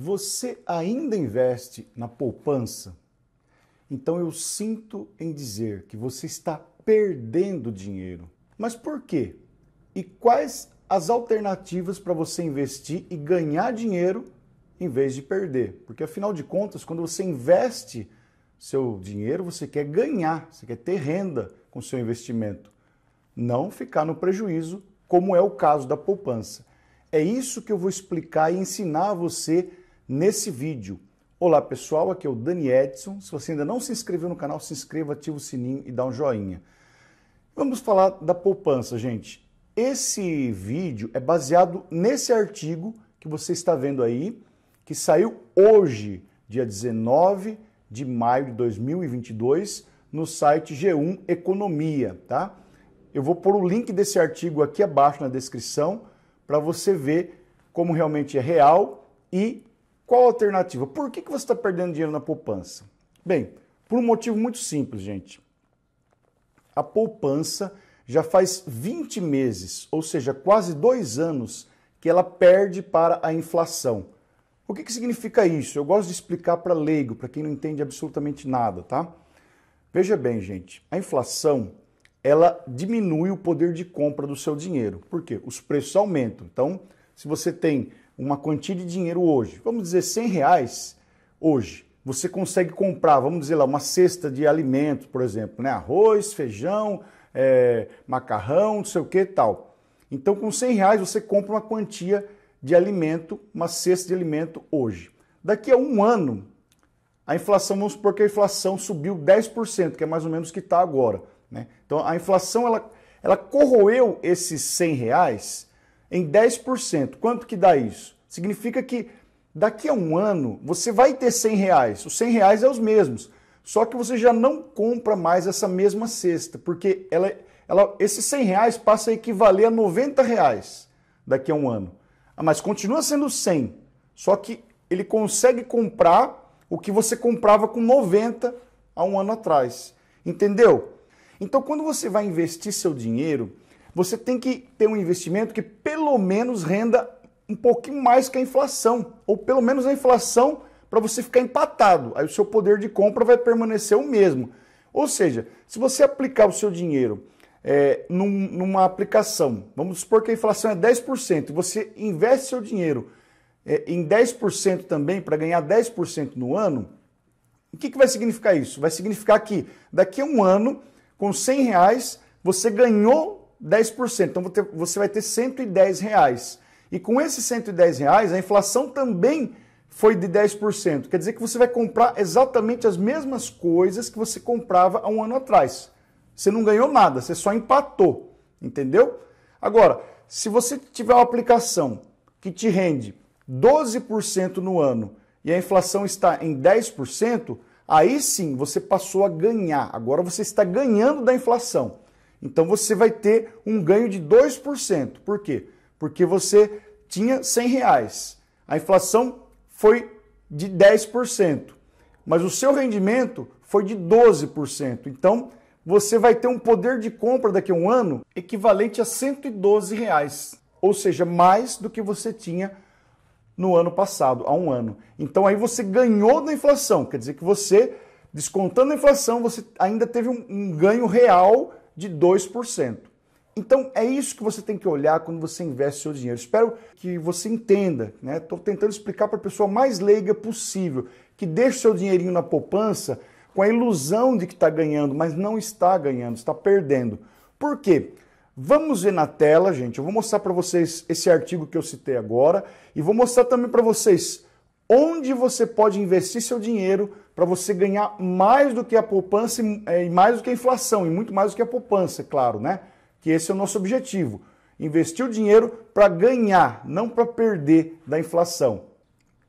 Você ainda investe na poupança? Então eu sinto em dizer que você está perdendo dinheiro. Mas por quê? E quais as alternativas para você investir e ganhar dinheiro em vez de perder? Porque afinal de contas, quando você investe seu dinheiro, você quer ganhar, você quer ter renda com seu investimento, não ficar no prejuízo, como é o caso da poupança. É isso que eu vou explicar e ensinar a você nesse vídeo. Olá pessoal, aqui é o Dani Edson. Se você ainda não se inscreveu no canal, se inscreva, ativa o sininho e dá um joinha. Vamos falar da poupança, gente. Esse vídeo é baseado nesse artigo que você está vendo aí, que saiu hoje, dia 19 de maio de 2022, no site G1 Economia, tá? Eu vou pôr o link desse artigo aqui abaixo na descrição para você ver como realmente é real e qual a alternativa? Por que, que você está perdendo dinheiro na poupança? Bem, por um motivo muito simples, gente. A poupança já faz 20 meses, ou seja, quase dois anos, que ela perde para a inflação. O que, que significa isso? Eu gosto de explicar para leigo, para quem não entende absolutamente nada, tá? Veja bem, gente, a inflação ela diminui o poder de compra do seu dinheiro. Por quê? Os preços aumentam. Então, se você tem uma quantia de dinheiro hoje, vamos dizer 100 reais hoje, você consegue comprar, vamos dizer lá, uma cesta de alimentos, por exemplo, né? arroz, feijão, é, macarrão, não sei o que tal. Então, com 100 reais você compra uma quantia de alimento, uma cesta de alimento hoje. Daqui a um ano, a inflação, vamos supor que a inflação subiu 10%, que é mais ou menos o que está agora. Né? Então, a inflação, ela, ela corroeu esses 100 reais em 10%. Quanto que dá isso? Significa que daqui a um ano você vai ter 100 reais. Os 100 reais é os mesmos. Só que você já não compra mais essa mesma cesta, porque ela, ela, esses 100 reais passa a equivaler a 90 reais daqui a um ano. Ah, mas continua sendo 100, só que ele consegue comprar o que você comprava com 90 há um ano atrás. Entendeu? Então, quando você vai investir seu dinheiro, você tem que ter um investimento que pelo menos renda um pouquinho mais que a inflação, ou pelo menos a inflação para você ficar empatado. Aí o seu poder de compra vai permanecer o mesmo. Ou seja, se você aplicar o seu dinheiro é, num, numa aplicação, vamos supor que a inflação é 10%, e você investe seu dinheiro é, em 10% também para ganhar 10% no ano, o que, que vai significar isso? Vai significar que daqui a um ano, com 100 reais, você ganhou 10%. Então você vai ter 110 reais. E com esses 110 reais, a inflação também foi de 10%. Quer dizer que você vai comprar exatamente as mesmas coisas que você comprava há um ano atrás. Você não ganhou nada, você só empatou, entendeu? Agora, se você tiver uma aplicação que te rende 12% no ano e a inflação está em 10%, aí sim você passou a ganhar. Agora você está ganhando da inflação. Então você vai ter um ganho de 2%. Por quê? Porque você tinha 100 reais. A inflação foi de 10%, mas o seu rendimento foi de 12%. Então você vai ter um poder de compra daqui a um ano equivalente a 112 reais, ou seja, mais do que você tinha no ano passado, há um ano. Então aí você ganhou da inflação, quer dizer que você, descontando a inflação, você ainda teve um, um ganho real de 2%. Então é isso que você tem que olhar quando você investe seu dinheiro. Espero que você entenda, né? Estou tentando explicar para a pessoa mais leiga possível, que deixa seu dinheirinho na poupança com a ilusão de que está ganhando, mas não está ganhando, está perdendo. Por quê? Vamos ver na tela, gente. Eu vou mostrar para vocês esse artigo que eu citei agora e vou mostrar também para vocês onde você pode investir seu dinheiro para você ganhar mais do que a poupança é, e mais do que a inflação, e muito mais do que a poupança, claro, né? Que esse é o nosso objetivo. Investir o dinheiro para ganhar, não para perder da inflação.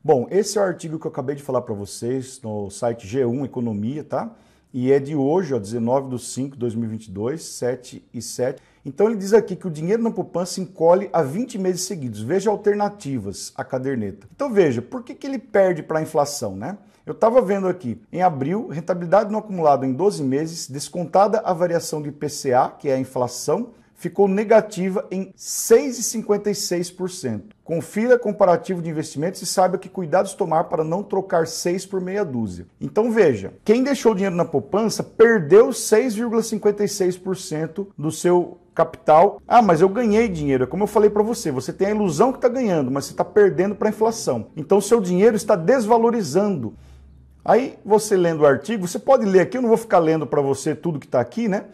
Bom, esse é o artigo que eu acabei de falar para vocês no site G1 Economia, tá? E é de hoje, ó, 19 de 5 de 2022, 7 e 7. Então ele diz aqui que o dinheiro na poupança encolhe a 20 meses seguidos. Veja alternativas à caderneta. Então veja, por que, que ele perde para a inflação, né? Eu estava vendo aqui, em abril, rentabilidade no acumulado em 12 meses, descontada a variação de PCA, que é a inflação, ficou negativa em 6,56%. Confira comparativo de investimentos e saiba que cuidados tomar para não trocar 6 por meia dúzia. Então veja, quem deixou dinheiro na poupança perdeu 6,56% do seu capital. Ah, mas eu ganhei dinheiro. É como eu falei para você, você tem a ilusão que está ganhando, mas você está perdendo para a inflação. Então seu dinheiro está desvalorizando. Aí você lendo o artigo, você pode ler aqui, eu não vou ficar lendo para você tudo que está aqui, né?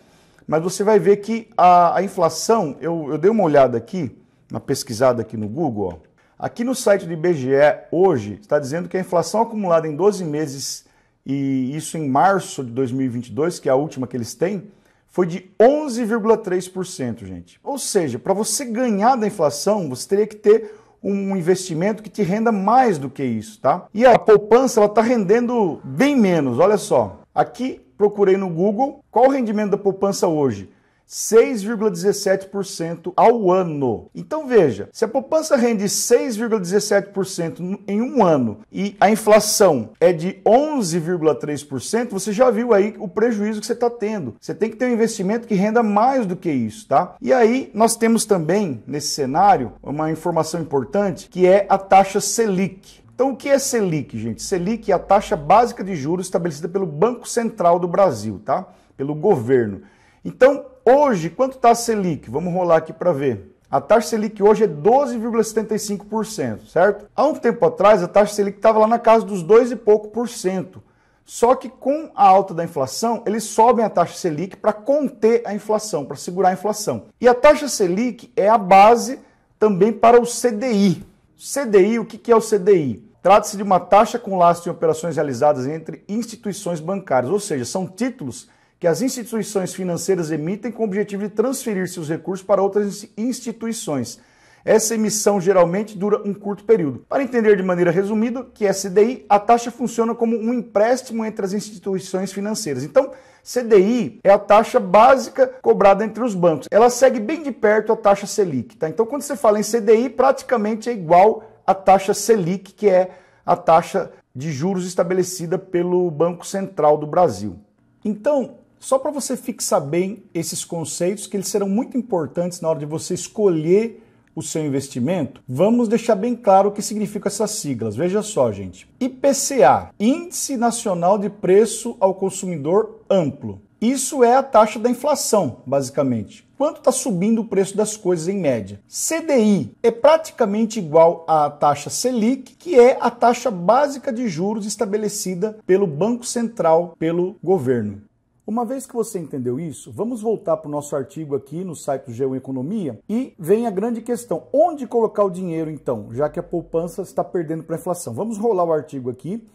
mas você vai ver que a, a inflação, eu, eu, dei uma olhada aqui, uma pesquisada aqui no Google, ó. aqui no site do IBGE hoje está dizendo que a inflação acumulada em 12 meses, e isso em março de 2022, que é a última que eles têm, foi de 11,3%, gente. Ou seja, para você ganhar da inflação, você teria que ter um investimento que te renda mais do que isso, tá? E a poupança ela está rendendo bem menos, olha só. Aqui procurei no Google qual o rendimento da poupança hoje. 6,17% ao ano. Então veja, se a poupança rende 6,17% em um ano e a inflação é de 11,3%, você já viu aí o prejuízo que você está tendo. Você tem que ter um investimento que renda mais do que isso, tá? E aí nós temos também nesse cenário uma informação importante que é a taxa Selic. Então, o que é Selic, gente? Selic é a taxa básica de juros estabelecida pelo Banco Central do Brasil, tá? Pelo governo. Então, hoje, quanto está a Selic? Vamos rolar aqui para ver. A taxa Selic hoje é 12,75%, certo? Há um tempo atrás, a taxa Selic estava lá na casa dos dois e pouco por cento. Só que com a alta da inflação, eles sobem a taxa Selic para conter a inflação, para segurar a inflação. E a taxa Selic é a base também para o CDI. CDI, o que é o CDI? Trata-se de uma taxa com lastro em operações realizadas entre instituições bancárias, ou seja, são títulos que as instituições financeiras emitem com o objetivo de transferir seus recursos para outras instituições. Essa emissão geralmente dura um curto período. Para entender de maneira resumida que é CDI, a taxa funciona como um empréstimo entre as instituições financeiras. Então, CDI é a taxa básica cobrada entre os bancos. Ela segue bem de perto a taxa Selic, tá? Então, quando você fala em CDI, praticamente é igual a taxa Selic, que é a taxa de juros estabelecida pelo Banco Central do Brasil. Então, só para você fixar bem esses conceitos, que eles serão muito importantes na hora de você escolher o seu investimento, vamos deixar bem claro o que significam essas siglas. Veja só, gente. IPCA, Índice Nacional de Preço ao Consumidor Amplo. Isso é a taxa da inflação, basicamente. Quanto está subindo o preço das coisas em média? CDI é praticamente igual à taxa Selic, que é a taxa básica de juros estabelecida pelo Banco Central, pelo governo. Uma vez que você entendeu isso, vamos voltar para o nosso artigo aqui no site do Geo Economia e vem a grande questão: onde colocar o dinheiro então, já que a poupança está perdendo para a inflação? Vamos rolar o artigo aqui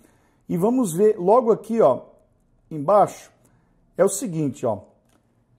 e vamos ver logo aqui, ó, embaixo, é o seguinte, ó.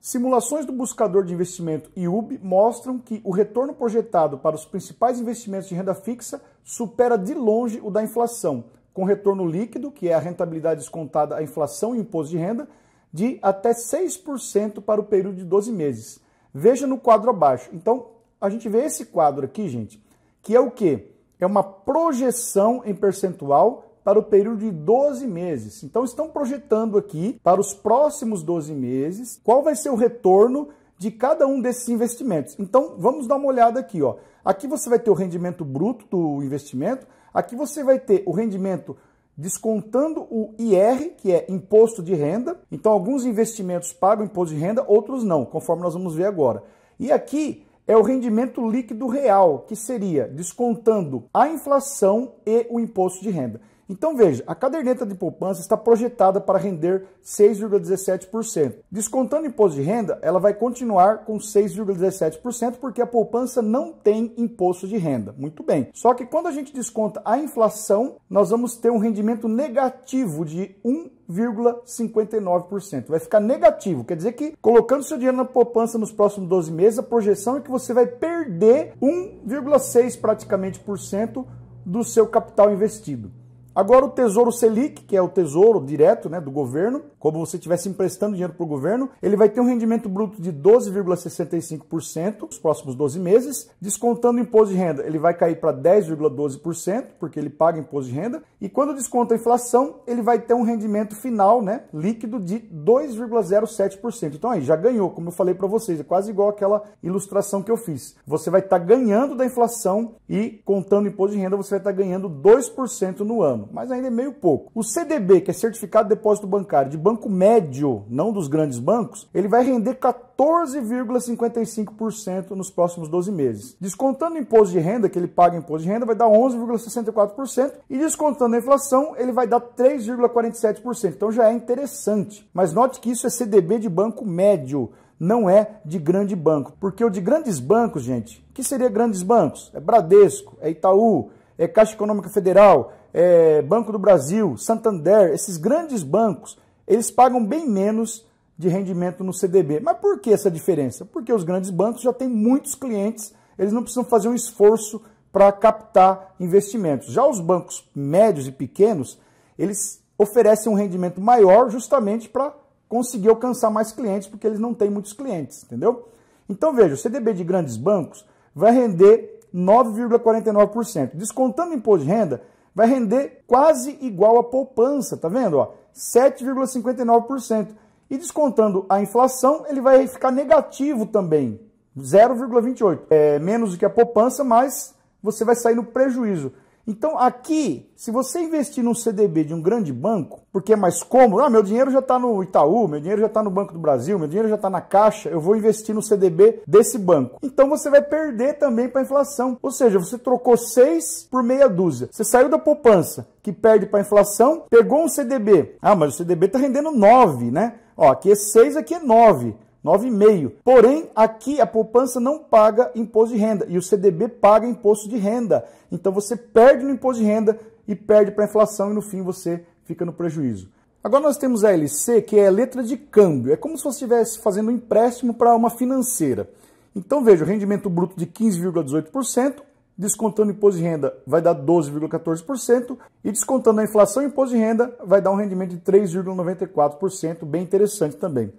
Simulações do buscador de investimento IUB mostram que o retorno projetado para os principais investimentos de renda fixa supera de longe o da inflação, com retorno líquido, que é a rentabilidade descontada à inflação e imposto de renda, de até 6% para o período de 12 meses. Veja no quadro abaixo. Então, a gente vê esse quadro aqui, gente, que é o quê? É uma projeção em percentual para o período de 12 meses. Então, estão projetando aqui para os próximos 12 meses qual vai ser o retorno de cada um desses investimentos. Então, vamos dar uma olhada aqui. Ó. Aqui você vai ter o rendimento bruto do investimento, aqui você vai ter o rendimento descontando o IR, que é imposto de renda. Então, alguns investimentos pagam imposto de renda, outros não, conforme nós vamos ver agora. E aqui é o rendimento líquido real, que seria descontando a inflação e o imposto de renda. Então veja, a caderneta de poupança está projetada para render 6,17%. Descontando o imposto de renda, ela vai continuar com 6,17% porque a poupança não tem imposto de renda. Muito bem. Só que quando a gente desconta a inflação, nós vamos ter um rendimento negativo de 1,59%. Vai ficar negativo, quer dizer que colocando seu dinheiro na poupança nos próximos 12 meses, a projeção é que você vai perder 1,6 praticamente por cento do seu capital investido. Agora o Tesouro Selic, que é o tesouro direto né, do governo, como você estivesse emprestando dinheiro para o governo, ele vai ter um rendimento bruto de 12,65% nos próximos 12 meses. Descontando o imposto de renda, ele vai cair para 10,12%, porque ele paga imposto de renda. E quando desconta a inflação, ele vai ter um rendimento final né, líquido de 2,07%. Então aí, já ganhou, como eu falei para vocês, é quase igual aquela ilustração que eu fiz. Você vai estar tá ganhando da inflação e contando imposto de renda, você vai estar tá ganhando 2% no ano ano, mas ainda é meio pouco. O CDB, que é Certificado de Depósito Bancário de banco médio, não dos grandes bancos, ele vai render 14,55% nos próximos 12 meses. Descontando o imposto de renda, que ele paga imposto de renda, vai dar 11,64%, e descontando a inflação, ele vai dar 3,47%. Então já é interessante. Mas note que isso é CDB de banco médio não é de grande banco. Porque o de grandes bancos, gente, que seria grandes bancos? É Bradesco, é Itaú, é Caixa Econômica Federal, é, Banco do Brasil, Santander, esses grandes bancos, eles pagam bem menos de rendimento no CDB. Mas por que essa diferença? Porque os grandes bancos já têm muitos clientes, eles não precisam fazer um esforço para captar investimentos. Já os bancos médios e pequenos, eles oferecem um rendimento maior justamente para conseguir alcançar mais clientes, porque eles não têm muitos clientes, entendeu? Então veja, o CDB de grandes bancos vai render 9,49%. Descontando o imposto de renda, vai render quase igual à poupança, tá vendo? Ó, 7,59%. E descontando a inflação, ele vai ficar negativo também, 0,28. É menos do que a poupança, mas você vai sair no prejuízo. Então aqui, se você investir num CDB de um grande banco, porque é mais cômodo, ah, meu dinheiro já está no Itaú, meu dinheiro já está no Banco do Brasil, meu dinheiro já está na Caixa, eu vou investir no CDB desse banco. Então você vai perder também para a inflação. Ou seja, você trocou seis por meia dúzia. Você saiu da poupança, que perde para a inflação, pegou um CDB. Ah, mas o CDB está rendendo nove, né? Ó, aqui é seis, aqui é nove. 9,5. Porém, aqui a poupança não paga imposto de renda e o CDB paga imposto de renda. Então você perde no imposto de renda e perde para a inflação e no fim você fica no prejuízo. Agora nós temos a LC, que é a letra de câmbio. É como se você estivesse fazendo um empréstimo para uma financeira. Então veja, o rendimento bruto de 15,18%, descontando o imposto de renda vai dar 12,14% e descontando a inflação e imposto de renda vai dar um rendimento de 3,94%, bem interessante também.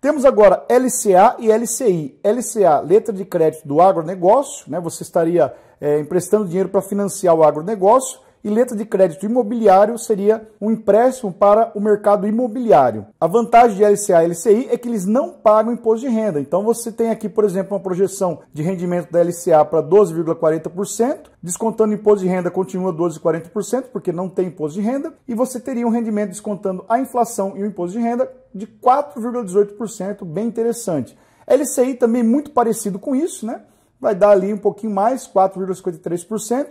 Temos agora LCA e LCI. LCA, letra de crédito do agronegócio, né? você estaria é, emprestando dinheiro para financiar o agronegócio, e letra de crédito imobiliário seria um empréstimo para o mercado imobiliário. A vantagem de LCA e LCI é que eles não pagam imposto de renda. Então você tem aqui, por exemplo, uma projeção de rendimento da LCA para 12,40%, descontando imposto de renda continua 12,40%, porque não tem imposto de renda, e você teria um rendimento descontando a inflação e o imposto de renda de 4,18%, bem interessante. LCI também é muito parecido com isso, né? Vai dar ali um pouquinho mais, 4,53%.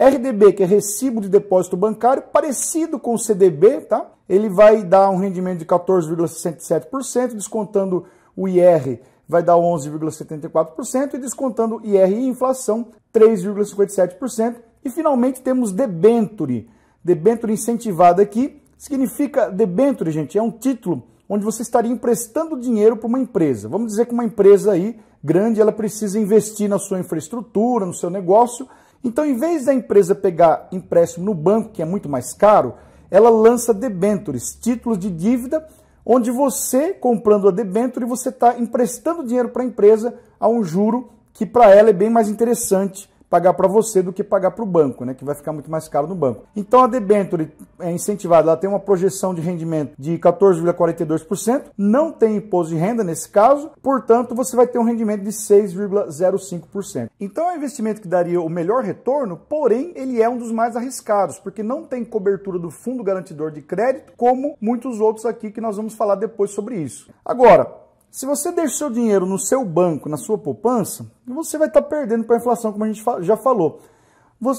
RDB, que é recibo de depósito bancário, parecido com o CDB, tá? Ele vai dar um rendimento de 14,67%, descontando o IR vai dar 11,74% e descontando IR e inflação 3,57%. E finalmente temos debenture. Debenture incentivada aqui significa debenture, gente, é um título onde você estaria emprestando dinheiro para uma empresa. Vamos dizer que uma empresa aí grande, ela precisa investir na sua infraestrutura, no seu negócio, então, em vez da empresa pegar empréstimo no banco, que é muito mais caro, ela lança debentures, títulos de dívida, onde você, comprando a debenture, você está emprestando dinheiro para a empresa a um juro que para ela é bem mais interessante pagar para você do que pagar para o banco, né? Que vai ficar muito mais caro no banco. Então a debenture é incentivada, ela tem uma projeção de rendimento de 14,42%, não tem imposto de renda nesse caso, portanto você vai ter um rendimento de 6,05%. Então é um investimento que daria o melhor retorno, porém ele é um dos mais arriscados, porque não tem cobertura do fundo garantidor de crédito, como muitos outros aqui que nós vamos falar depois sobre isso. Agora, se você deixa o seu dinheiro no seu banco, na sua poupança, você vai estar perdendo para a inflação, como a gente já falou.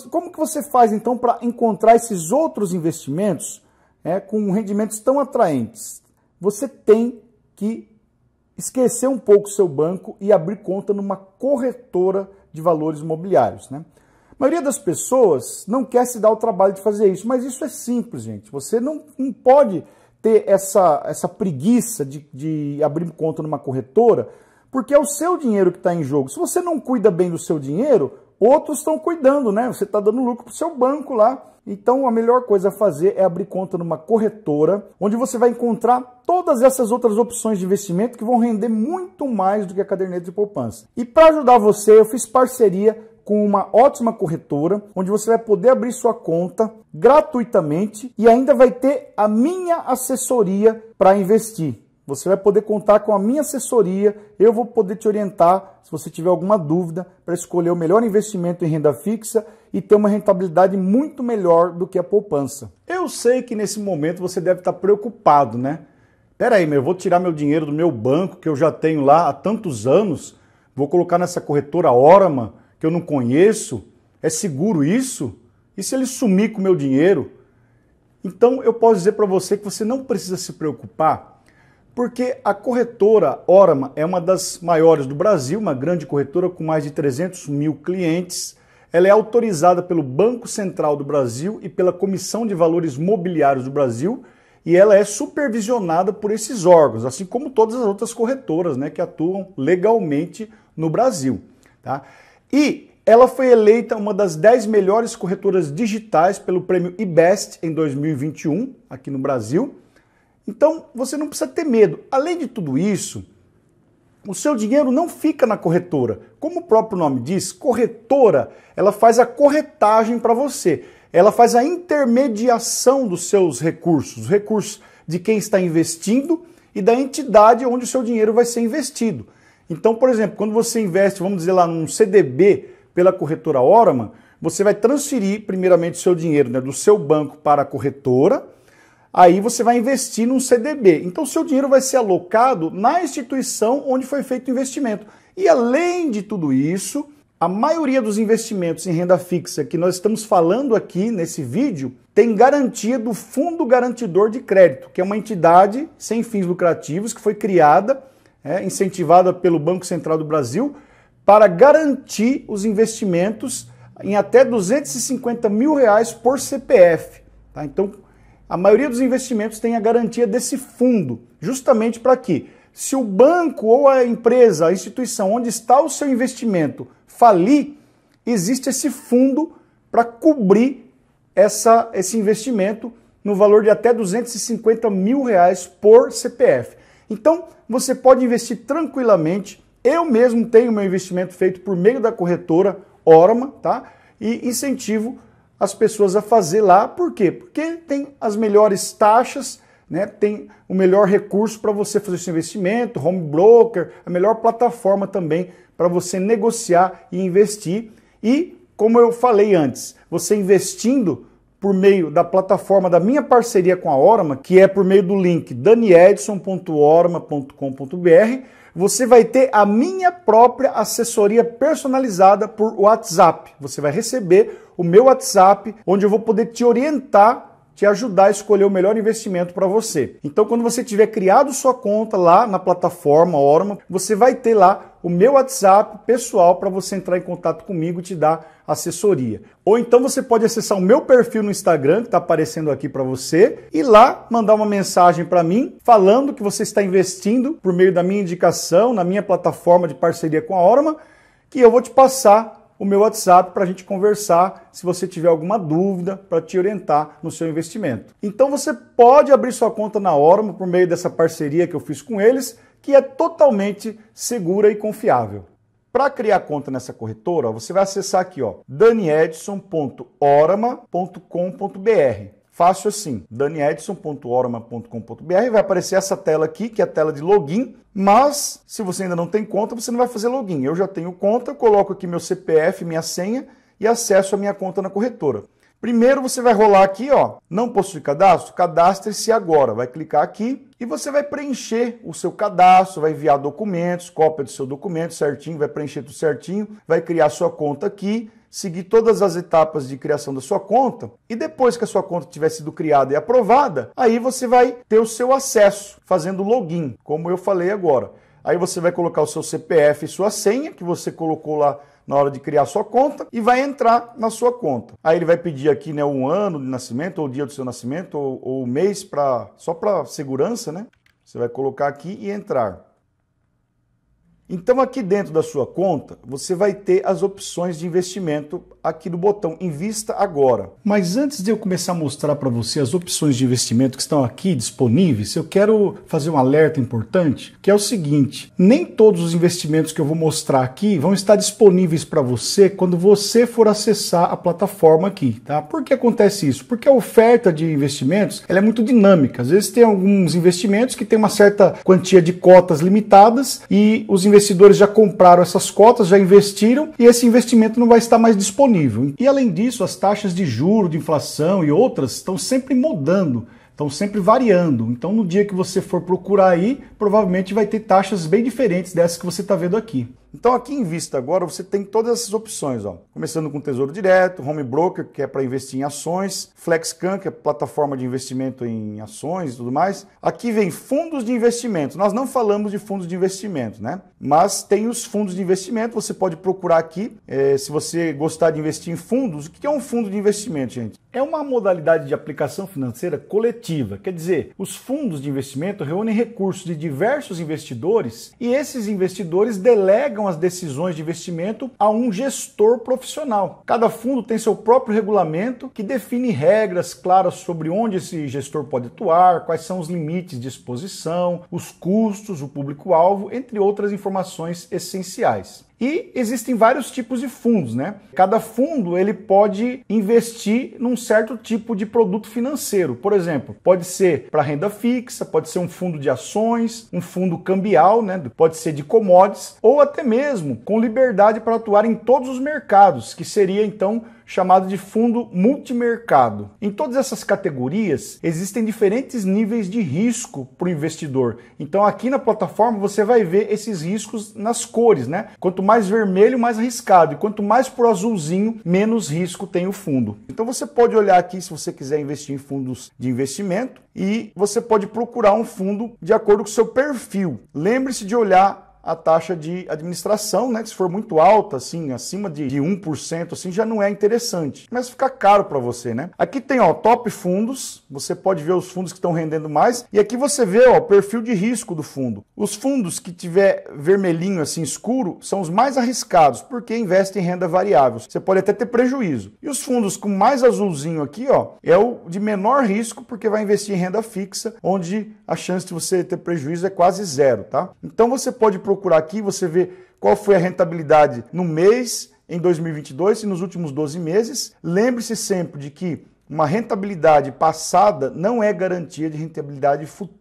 Como que você faz então para encontrar esses outros investimentos é, com rendimentos tão atraentes? Você tem que esquecer um pouco o seu banco e abrir conta numa corretora de valores imobiliários. Né? A maioria das pessoas não quer se dar o trabalho de fazer isso, mas isso é simples, gente. Você não, não pode ter essa, essa preguiça de, de abrir conta numa corretora, porque é o seu dinheiro que está em jogo. Se você não cuida bem do seu dinheiro, outros estão cuidando, né? Você está dando lucro para o seu banco lá. Então a melhor coisa a fazer é abrir conta numa corretora, onde você vai encontrar todas essas outras opções de investimento que vão render muito mais do que a caderneta de poupança. E para ajudar você, eu fiz parceria com uma ótima corretora, onde você vai poder abrir sua conta gratuitamente e ainda vai ter a minha assessoria para investir. Você vai poder contar com a minha assessoria, eu vou poder te orientar se você tiver alguma dúvida para escolher o melhor investimento em renda fixa e ter uma rentabilidade muito melhor do que a poupança. Eu sei que nesse momento você deve estar tá preocupado, né? Pera aí, meu, eu vou tirar meu dinheiro do meu banco que eu já tenho lá há tantos anos, vou colocar nessa corretora Orama, que eu não conheço? É seguro isso? E se ele sumir com o meu dinheiro? Então eu posso dizer para você que você não precisa se preocupar, porque a corretora Orama é uma das maiores do Brasil, uma grande corretora com mais de 300 mil clientes. Ela é autorizada pelo Banco Central do Brasil e pela Comissão de Valores Mobiliários do Brasil e ela é supervisionada por esses órgãos, assim como todas as outras corretoras né, que atuam legalmente no Brasil. Tá? E ela foi eleita uma das 10 melhores corretoras digitais pelo prêmio IBEST em 2021, aqui no Brasil. Então você não precisa ter medo. Além de tudo isso, o seu dinheiro não fica na corretora. Como o próprio nome diz, corretora, ela faz a corretagem para você. Ela faz a intermediação dos seus recursos, recursos de quem está investindo e da entidade onde o seu dinheiro vai ser investido. Então, por exemplo, quando você investe, vamos dizer lá, num CDB pela corretora Oraman, você vai transferir primeiramente o seu dinheiro né, do seu banco para a corretora, aí você vai investir num CDB. Então, seu dinheiro vai ser alocado na instituição onde foi feito o investimento. E além de tudo isso, a maioria dos investimentos em renda fixa que nós estamos falando aqui nesse vídeo tem garantia do Fundo Garantidor de Crédito, que é uma entidade sem fins lucrativos que foi criada é, incentivada pelo Banco Central do Brasil, para garantir os investimentos em até 250 mil reais por CPF. Tá? Então, a maioria dos investimentos tem a garantia desse fundo, justamente para que, se o banco ou a empresa, a instituição onde está o seu investimento falir, existe esse fundo para cobrir essa, esse investimento no valor de até 250 mil reais por CPF. Então, você pode investir tranquilamente. Eu mesmo tenho meu investimento feito por meio da corretora Orma, tá? E incentivo as pessoas a fazer lá, por quê? Porque tem as melhores taxas, né? Tem o melhor recurso para você fazer esse investimento, home broker, a melhor plataforma também para você negociar e investir. E como eu falei antes, você investindo por meio da plataforma da minha parceria com a Orma, que é por meio do link danielson.orma.com.br, você vai ter a minha própria assessoria personalizada por WhatsApp. Você vai receber o meu WhatsApp, onde eu vou poder te orientar te ajudar a escolher o melhor investimento para você. Então, quando você tiver criado sua conta lá na plataforma Orma, você vai ter lá o meu WhatsApp pessoal para você entrar em contato comigo e te dar assessoria. Ou então você pode acessar o meu perfil no Instagram, que está aparecendo aqui para você, e lá mandar uma mensagem para mim falando que você está investindo por meio da minha indicação, na minha plataforma de parceria com a Orma, que eu vou te passar o meu WhatsApp para a gente conversar se você tiver alguma dúvida para te orientar no seu investimento. Então você pode abrir sua conta na Orma por meio dessa parceria que eu fiz com eles que é totalmente segura e confiável. Para criar conta nessa corretora, você vai acessar aqui, ó, daniedson.orama.com.br. Fácil assim, daniedson.orama.com.br vai aparecer essa tela aqui, que é a tela de login, mas se você ainda não tem conta, você não vai fazer login. Eu já tenho conta, coloco aqui meu CPF, minha senha e acesso a minha conta na corretora. Primeiro você vai rolar aqui, ó, não possui cadastro? Cadastre-se agora. Vai clicar aqui e você vai preencher o seu cadastro, vai enviar documentos, cópia do seu documento certinho, vai preencher tudo certinho, vai criar sua conta aqui, seguir todas as etapas de criação da sua conta e depois que a sua conta tiver sido criada e aprovada, aí você vai ter o seu acesso fazendo login, como eu falei agora. Aí você vai colocar o seu CPF e sua senha que você colocou lá na hora de criar sua conta e vai entrar na sua conta. Aí ele vai pedir aqui né, um ano de nascimento, ou o dia do seu nascimento, ou, ou mês, pra, só para segurança, né? Você vai colocar aqui e entrar. Então, aqui dentro da sua conta, você vai ter as opções de investimento aqui do botão Invista Agora. Mas antes de eu começar a mostrar para você as opções de investimento que estão aqui disponíveis, eu quero fazer um alerta importante, que é o seguinte: nem todos os investimentos que eu vou mostrar aqui vão estar disponíveis para você quando você for acessar a plataforma aqui, tá? Por que acontece isso? Porque a oferta de investimentos ela é muito dinâmica. Às vezes tem alguns investimentos que tem uma certa quantia de cotas limitadas e os investidores já compraram essas cotas, já investiram e esse investimento não vai estar mais disponível e além disso, as taxas de juro, de inflação e outras estão sempre mudando, estão sempre variando. Então, no dia que você for procurar aí, provavelmente vai ter taxas bem diferentes dessas que você está vendo aqui. Então aqui em vista agora você tem todas essas opções, ó. começando com Tesouro Direto, Home Broker, que é para investir em ações, FlexCan, que é plataforma de investimento em ações e tudo mais. Aqui vem fundos de investimento. Nós não falamos de fundos de investimento, né? Mas tem os fundos de investimento, você pode procurar aqui. É, se você gostar de investir em fundos, o que é um fundo de investimento, gente? é uma modalidade de aplicação financeira coletiva, quer dizer, os fundos de investimento reúnem recursos de diversos investidores e esses investidores delegam as decisões de investimento a um gestor profissional. Cada fundo tem seu próprio regulamento que define regras claras sobre onde esse gestor pode atuar, quais são os limites de exposição, os custos, o público-alvo, entre outras informações essenciais. E existem vários tipos de fundos, né? Cada fundo ele pode investir num certo tipo de produto financeiro. Por exemplo, pode ser para renda fixa, pode ser um fundo de ações, um fundo cambial, né? Pode ser de commodities ou até mesmo com liberdade para atuar em todos os mercados, que seria então chamado de fundo multimercado. Em todas essas categorias, existem diferentes níveis de risco para o investidor. Então, aqui na plataforma, você vai ver esses riscos nas cores, né? Quanto mais vermelho, mais arriscado. E quanto mais para o azulzinho, menos risco tem o fundo. Então, você pode olhar aqui se você quiser investir em fundos de investimento e você pode procurar um fundo de acordo com o seu perfil. Lembre-se de olhar a taxa de administração, né? Se for muito alta, assim, acima de, 1%, assim, já não é interessante. Mas fica caro para você, né? Aqui tem, ó, top fundos. Você pode ver os fundos que estão rendendo mais. E aqui você vê, ó, o perfil de risco do fundo. Os fundos que tiver vermelhinho, assim, escuro, são os mais arriscados, porque investem em renda variável. Você pode até ter prejuízo. E os fundos com mais azulzinho aqui, ó, é o de menor risco, porque vai investir em renda fixa, onde a chance de você ter prejuízo é quase zero, tá? Então você pode procurar aqui, você vê qual foi a rentabilidade no mês em 2022 e nos últimos 12 meses. Lembre-se sempre de que uma rentabilidade passada não é garantia de rentabilidade futura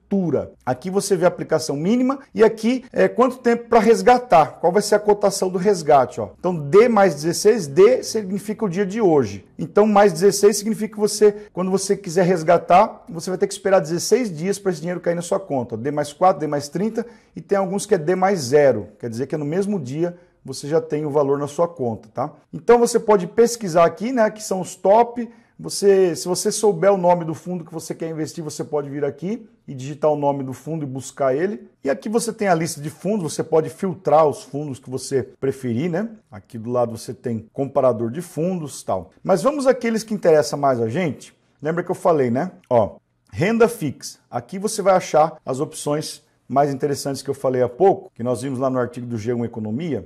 Aqui você vê a aplicação mínima e aqui é quanto tempo para resgatar, qual vai ser a cotação do resgate. Ó. Então D mais 16, D significa o dia de hoje. Então mais 16 significa que você, quando você quiser resgatar, você vai ter que esperar 16 dias para esse dinheiro cair na sua conta. D mais 4, D mais 30 e tem alguns que é D mais 0, quer dizer que é no mesmo dia você já tem o valor na sua conta, tá? Então você pode pesquisar aqui, né, que são os top. Você, se você souber o nome do fundo que você quer investir, você pode vir aqui e digitar o nome do fundo e buscar ele. E aqui você tem a lista de fundos, você pode filtrar os fundos que você preferir, né? Aqui do lado você tem comparador de fundos, tal. Mas vamos àqueles que interessam mais a gente. Lembra que eu falei, né? Ó, renda fixa. Aqui você vai achar as opções mais interessantes que eu falei há pouco, que nós vimos lá no artigo do G1 Economia.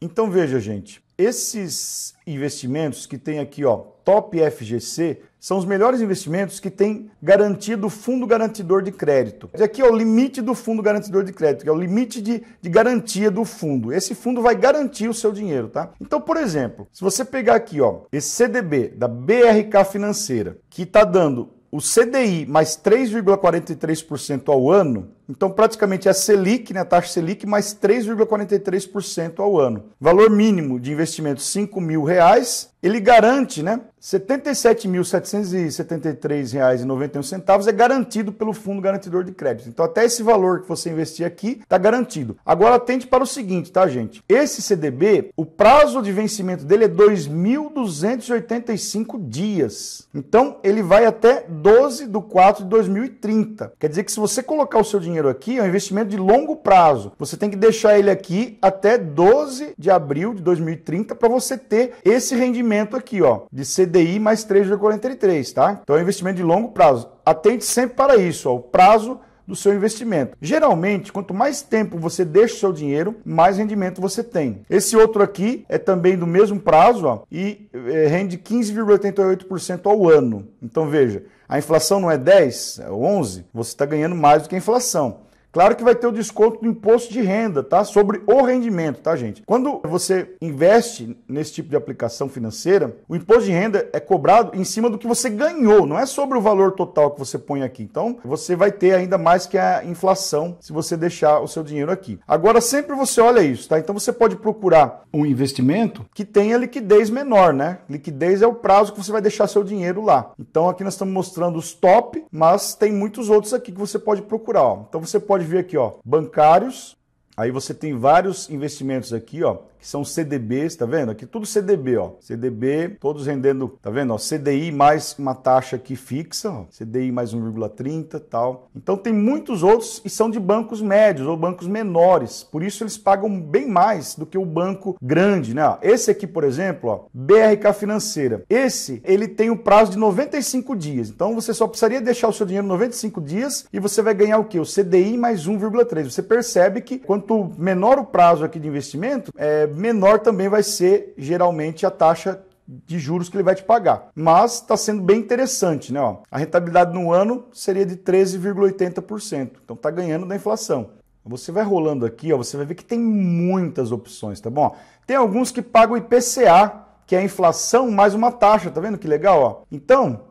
Então veja, gente, esses investimentos que tem aqui, ó, Top FGC, são os melhores investimentos que tem garantido o fundo garantidor de crédito. E aqui é o limite do fundo garantidor de crédito, que é o limite de, de garantia do fundo. Esse fundo vai garantir o seu dinheiro, tá? Então, por exemplo, se você pegar aqui, ó, esse CDB da BRK Financeira, que está dando o CDI mais 3,43% ao ano, então, praticamente é a Selic, né, taxa Selic, mais 3,43% ao ano. Valor mínimo de investimento R$ mil. Reais. Ele garante, né? R$ 77.773,91 é garantido pelo Fundo Garantidor de Crédito. Então, até esse valor que você investir aqui está garantido. Agora, atente para o seguinte, tá, gente? Esse CDB, o prazo de vencimento dele é 2.285 dias. Então, ele vai até 12 de 4 de 2030. Quer dizer que se você colocar o seu dinheiro dinheiro aqui é um investimento de longo prazo. Você tem que deixar ele aqui até 12 de abril de 2030 para você ter esse rendimento aqui, ó, de CDI mais 3,43, tá? Então é um investimento de longo prazo. Atente sempre para isso, ó, o prazo do seu investimento. Geralmente, quanto mais tempo você deixa o seu dinheiro, mais rendimento você tem. Esse outro aqui é também do mesmo prazo ó, e eh, rende 15,88% ao ano. Então veja, a inflação não é 10, é 11, você está ganhando mais do que a inflação. Claro que vai ter o desconto do imposto de renda, tá? Sobre o rendimento, tá, gente? Quando você investe nesse tipo de aplicação financeira, o imposto de renda é cobrado em cima do que você ganhou, não é sobre o valor total que você põe aqui. Então, você vai ter ainda mais que a inflação se você deixar o seu dinheiro aqui. Agora, sempre você olha isso, tá? Então, você pode procurar um investimento que tenha liquidez menor, né? Liquidez é o prazo que você vai deixar seu dinheiro lá. Então, aqui nós estamos mostrando os top, mas tem muitos outros aqui que você pode procurar. Ó. Então, você pode ver aqui, ó, bancários. Aí você tem vários investimentos aqui, ó, que são CDBs, tá vendo? Aqui tudo CDB, ó. CDB, todos rendendo, tá vendo? Ó, CDI mais uma taxa aqui fixa, ó. CDI mais 1,30 tal. Então tem muitos outros e são de bancos médios ou bancos menores. Por isso eles pagam bem mais do que o banco grande, né? Esse aqui, por exemplo, ó, BRK Financeira. Esse, ele tem um prazo de 95 dias. Então você só precisaria deixar o seu dinheiro 95 dias e você vai ganhar o quê? O CDI mais 1,3. Você percebe que quanto menor o prazo aqui de investimento, é menor também vai ser geralmente a taxa de juros que ele vai te pagar. Mas está sendo bem interessante, né? Ó, a rentabilidade no ano seria de 13,80%. Então está ganhando da inflação. Você vai rolando aqui, ó, você vai ver que tem muitas opções, tá bom? Tem alguns que pagam IPCA, que é a inflação mais uma taxa, tá vendo que legal? Ó? Então,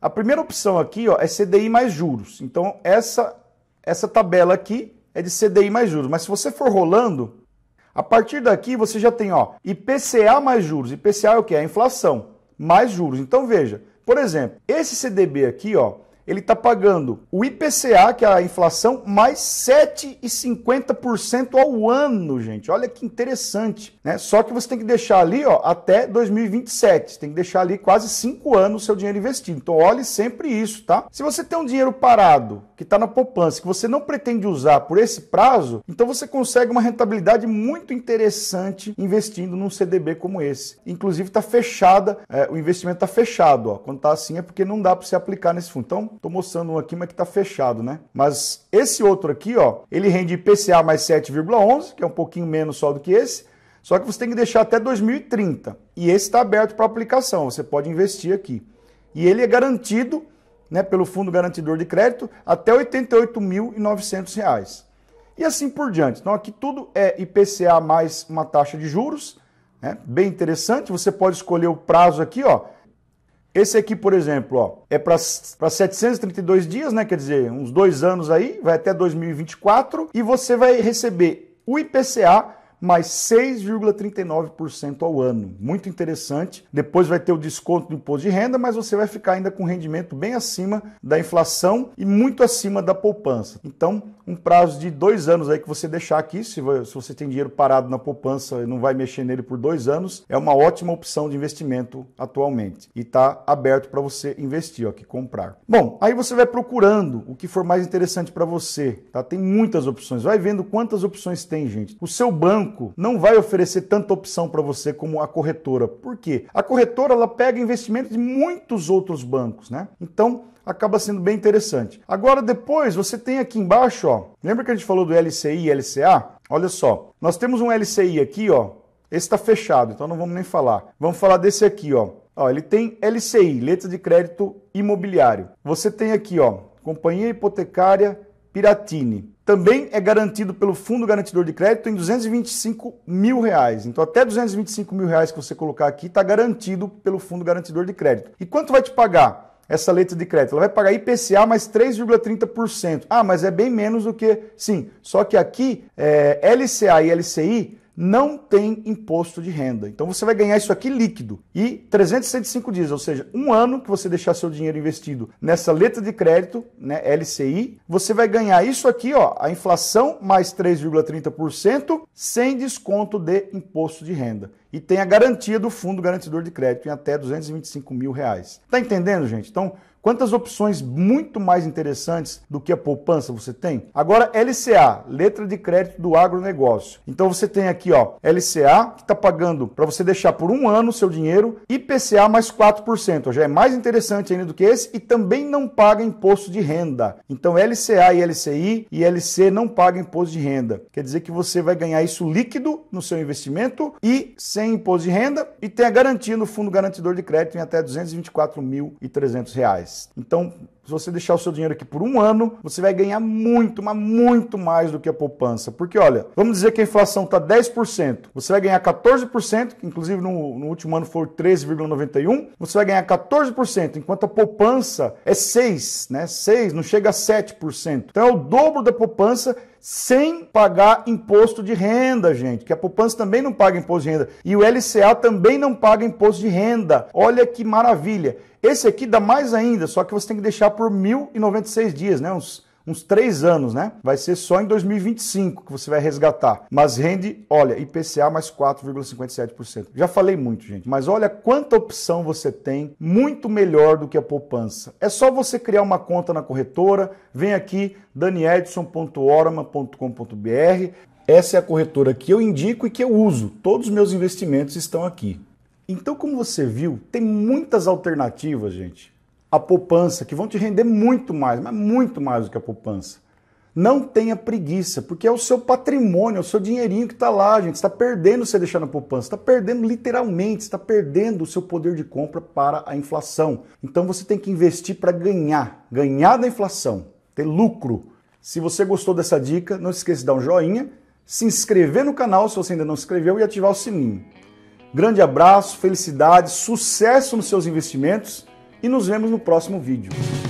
a primeira opção aqui ó, é CDI mais juros. Então, essa, essa tabela aqui é de CDI mais juros. Mas se você for rolando, a partir daqui você já tem ó, IPCA mais juros. IPCA é o que? É a inflação mais juros. Então veja, por exemplo, esse CDB aqui, ó, ele está pagando o IPCA, que é a inflação, mais 7,50% ao ano, gente. Olha que interessante, né? Só que você tem que deixar ali, ó, até 2027. Você tem que deixar ali quase 5 anos o seu dinheiro investido. Então olhe sempre isso, tá? Se você tem um dinheiro parado que está na poupança, que você não pretende usar por esse prazo, então você consegue uma rentabilidade muito interessante investindo num CDB como esse. Inclusive está fechada, é, o investimento está fechado. Ó. Quando está assim é porque não dá para você aplicar nesse fundo. Então, estou mostrando um aqui, mas que está fechado, né? Mas esse outro aqui, ó, ele rende IPCA mais 7,11, que é um pouquinho menos só do que esse, só que você tem que deixar até 2030. E esse está aberto para aplicação, você pode investir aqui. E ele é garantido né, pelo Fundo Garantidor de Crédito até R$ 88.900. E assim por diante. Então aqui tudo é IPCA mais uma taxa de juros, né, bem interessante. Você pode escolher o prazo aqui, ó. Esse aqui, por exemplo, ó, é para 732 dias, né? Quer dizer, uns dois anos aí, vai até 2024, e você vai receber o IPCA mais 6,39% ao ano. Muito interessante. Depois vai ter o desconto do imposto de renda, mas você vai ficar ainda com rendimento bem acima da inflação e muito acima da poupança. Então, um prazo de dois anos aí que você deixar aqui, se você tem dinheiro parado na poupança e não vai mexer nele por dois anos, é uma ótima opção de investimento atualmente e está aberto para você investir, ó, aqui comprar. Bom, aí você vai procurando o que for mais interessante para você, tá? Tem muitas opções, vai vendo quantas opções tem, gente. O seu banco não vai oferecer tanta opção para você como a corretora, por quê? A corretora ela pega investimento de muitos outros bancos, né? Então acaba sendo bem interessante. Agora, depois, você tem aqui embaixo, ó, lembra que a gente falou do LCI e LCA? Olha só, nós temos um LCI aqui, ó, esse está fechado, então não vamos nem falar. Vamos falar desse aqui, ó. ó. Ele tem LCI, letra de crédito imobiliário. Você tem aqui, ó, Companhia Hipotecária Piratini. Também é garantido pelo Fundo Garantidor de Crédito em 225 mil reais. Então, até 225 mil reais que você colocar aqui está garantido pelo Fundo Garantidor de Crédito. E quanto vai te pagar? essa letra de crédito. Ela vai pagar IPCA mais 3,30%. Ah, mas é bem menos do que. Sim, só que aqui, é, LCA e LCI não tem imposto de renda. Então você vai ganhar isso aqui líquido e 365 dias, ou seja, um ano que você deixar seu dinheiro investido nessa letra de crédito, né, LCI, você vai ganhar isso aqui, ó, a inflação mais 3,30% sem desconto de imposto de renda e tem a garantia do Fundo Garantidor de Crédito em até 225 mil reais. Tá entendendo, gente? Então Quantas opções muito mais interessantes do que a poupança você tem? Agora, LCA, letra de crédito do agronegócio. Então você tem aqui, ó, LCA, que está pagando para você deixar por um ano seu dinheiro, IPCA mais 4%. já é mais interessante ainda do que esse, e também não paga imposto de renda. Então LCA e LCI e LC não pagam imposto de renda. Quer dizer que você vai ganhar isso líquido no seu investimento e sem imposto de renda, e tem a garantia no fundo garantidor de crédito em até R$ 224.300. Então, se você deixar o seu dinheiro aqui por um ano, você vai ganhar muito, mas muito mais do que a poupança. Porque olha, vamos dizer que a inflação está 10%, você vai ganhar 14%, que inclusive no, no último ano foi 13,91%, você vai ganhar 14%, enquanto a poupança é 6%, né? 6%, não chega a 7%. Então é o dobro da poupança sem pagar imposto de renda, gente, que a poupança também não paga imposto de renda e o LCA também não paga imposto de renda. Olha que maravilha. Esse aqui dá mais ainda, só que você tem que deixar por 1.096 dias, né? Uns uns três anos, né? Vai ser só em 2025 que você vai resgatar. Mas rende, olha, IPCA mais 4,57%. Já falei muito, gente, mas olha quanta opção você tem, muito melhor do que a poupança. É só você criar uma conta na corretora, vem aqui, daniedson.orama.com.br. Essa é a corretora que eu indico e que eu uso. Todos os meus investimentos estão aqui. Então, como você viu, tem muitas alternativas, gente a poupança, que vão te render muito mais, mas muito mais do que a poupança. Não tenha preguiça, porque é o seu patrimônio, é o seu dinheirinho que está lá, gente. está perdendo você deixar na poupança, está perdendo literalmente, está perdendo o seu poder de compra para a inflação. Então você tem que investir para ganhar, ganhar da inflação, ter lucro. Se você gostou dessa dica, não esqueça de dar um joinha, se inscrever no canal se você ainda não se inscreveu e ativar o sininho. Grande abraço, felicidade, sucesso nos seus investimentos e nos vemos no próximo vídeo.